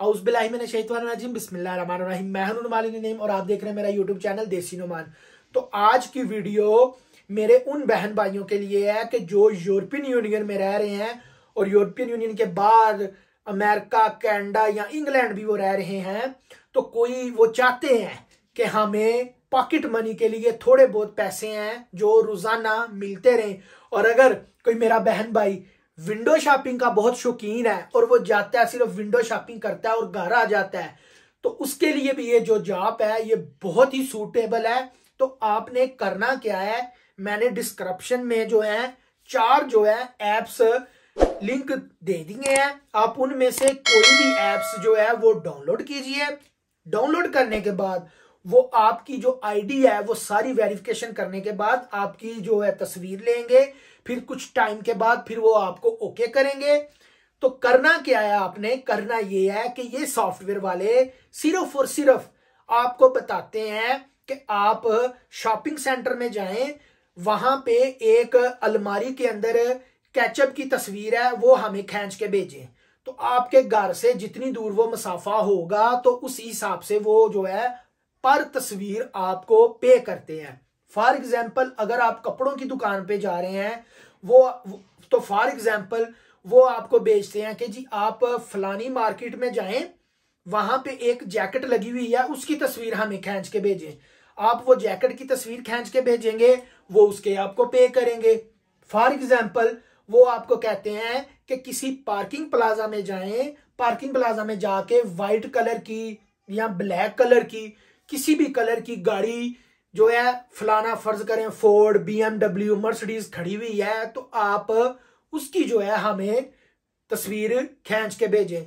अउज़बिल्लाजिम बिस्मिल्लाम मैं और आप देख रहे हैं मेरा यूट्यूब चैनल देसी नुमान तो आज की वीडियो मेरे उन बहन भाइयों के लिए है कि जो यूरोपियन यूनियन में रह रहे हैं और यूरोपियन यूनियन के बाद अमेरिका कैनेडा या इंग्लैंड भी वो रह रहे हैं तो कोई वो चाहते हैं कि हमें पॉकेट मनी के लिए थोड़े बहुत पैसे हैं जो रोज़ाना मिलते रहें और अगर कोई मेरा बहन भाई विंडो शॉपिंग का बहुत शौकीन है और वो जाता है सिर्फ विंडो शॉपिंग करता है और घर आ जाता है तो उसके लिए भी ये जो जॉब है ये बहुत ही सूटेबल है तो आपने करना क्या है मैंने डिस्क्रिप्शन में जो है चार जो है एप्स लिंक दे दिए हैं आप उनमें से कोई भी एप्स जो है वो डाउनलोड कीजिए डाउनलोड करने के बाद वो आपकी जो आईडी है वो सारी वेरिफिकेशन करने के बाद आपकी जो है तस्वीर लेंगे फिर कुछ टाइम के बाद फिर वो आपको ओके करेंगे तो करना क्या है आपने करना ये है कि ये सॉफ्टवेयर वाले सिर्फ और सिर्फ आपको बताते हैं कि आप शॉपिंग सेंटर में जाएं वहां पे एक अलमारी के अंदर कैचअप की तस्वीर है वो हमें खींच के भेजें तो आपके घर से जितनी दूर वो मुसाफा होगा तो उस हिसाब से वो जो है पर तस्वीर आपको पे करते हैं फॉर एग्जाम्पल अगर आप कपड़ों की दुकान पे जा रहे हैं वो तो फॉर एग्जाम्पल वो आपको बेचते हैं कि जी आप फलानी मार्केट में जाएं वहां पे एक जैकेट लगी हुई है उसकी तस्वीर हमें खींच के भेजें आप वो जैकेट की तस्वीर खींच के भेजेंगे वो उसके आपको पे करेंगे फॉर एग्जाम्पल वो आपको कहते हैं कि किसी पार्किंग प्लाजा में जाएं पार्किंग प्लाजा में जाके वाइट कलर की या ब्लैक कलर की किसी भी कलर की गाड़ी जो है फलाना फर्ज करें फोर्ड बीएमडब्ल्यू मर्सिडीज खड़ी हुई है तो आप उसकी जो है हमें तस्वीर खींच के भेजें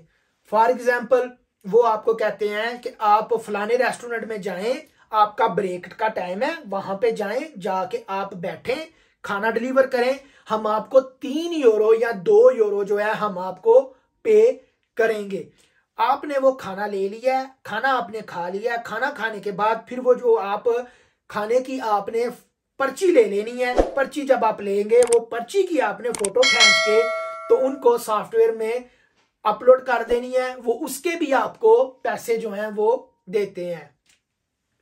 फॉर एग्जाम्पल वो आपको कहते हैं कि आप फलाने रेस्टोरेंट में जाएं आपका ब्रेक का टाइम है वहां पे जाएं जाके आप बैठें खाना डिलीवर करें हम आपको तीन यूरो या दो यूरो जो है हम आपको पे करेंगे आपने वो खाना ले लिया खाना आपने खा लिया खाना खाने के बाद फिर वो जो आप खाने की आपने पर्ची ले लेनी है पर्ची जब आप लेंगे वो पर्ची की आपने फोटो खींच के तो उनको सॉफ्टवेयर में अपलोड कर देनी है वो उसके भी आपको पैसे जो हैं वो देते हैं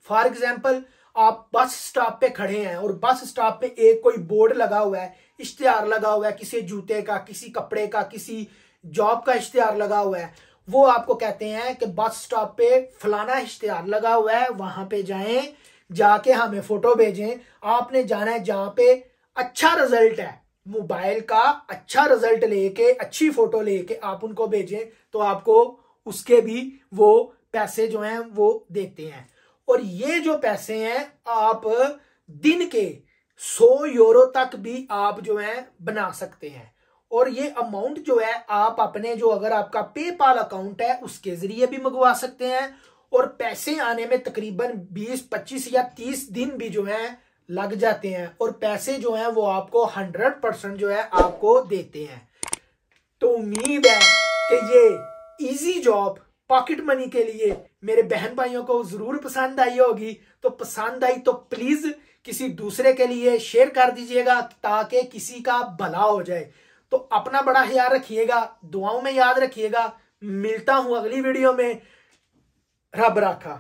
फॉर एग्जाम्पल आप बस स्टॉप पे खड़े हैं और बस स्टॉप पे एक कोई बोर्ड लगा हुआ है इश्तेहार लगा हुआ है किसी जूते का किसी कपड़े का किसी जॉब का इश्तेहार लगा हुआ है वो आपको कहते हैं कि बस स्टॉप पे फलाना इश्तेहार लगा हुआ है वहां पे जाएं जाके हमें फोटो भेजें आपने जाना है जहां पे अच्छा रिजल्ट है मोबाइल का अच्छा रिजल्ट लेके अच्छी फोटो लेके आप उनको भेजें तो आपको उसके भी वो पैसे जो हैं वो देते हैं और ये जो पैसे हैं आप दिन के सौ यूरो तक भी आप जो है बना सकते हैं और ये अमाउंट जो है आप अपने जो अगर आपका पेपाल अकाउंट है उसके जरिए भी मंगवा सकते हैं और पैसे आने में तकरीबन 20, 25 या 30 दिन भी जो है लग जाते हैं और पैसे जो है वो आपको 100 परसेंट जो है आपको देते हैं तो उम्मीद है कि ये इजी जॉब पॉकेट मनी के लिए मेरे बहन भाइयों को जरूर पसंद आई होगी तो पसंद आई तो प्लीज किसी दूसरे के लिए शेयर कर दीजिएगा ताकि किसी का भला हो जाए तो अपना बड़ा ख्याल रखिएगा दुआओं में याद रखिएगा मिलता हूं अगली वीडियो में रब राखा